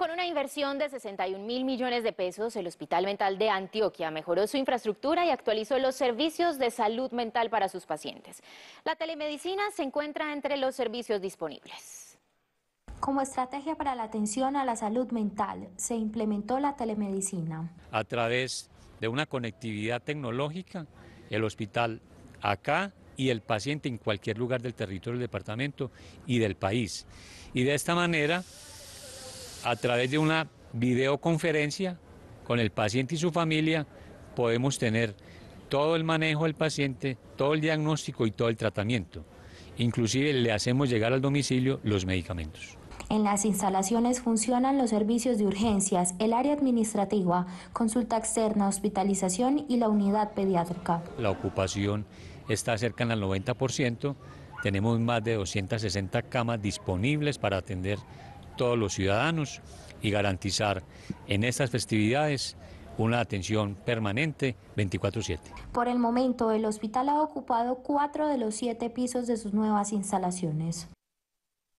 Con una inversión de 61 mil millones de pesos, el Hospital Mental de Antioquia mejoró su infraestructura y actualizó los servicios de salud mental para sus pacientes. La telemedicina se encuentra entre los servicios disponibles. Como estrategia para la atención a la salud mental, se implementó la telemedicina. A través de una conectividad tecnológica, el hospital acá y el paciente en cualquier lugar del territorio del departamento y del país. Y de esta manera a través de una videoconferencia con el paciente y su familia podemos tener todo el manejo del paciente, todo el diagnóstico y todo el tratamiento. Inclusive le hacemos llegar al domicilio los medicamentos. En las instalaciones funcionan los servicios de urgencias, el área administrativa, consulta externa, hospitalización y la unidad pediátrica. La ocupación está cerca del 90%, tenemos más de 260 camas disponibles para atender todos los ciudadanos y garantizar en estas festividades una atención permanente 24/7. Por el momento, el hospital ha ocupado cuatro de los siete pisos de sus nuevas instalaciones.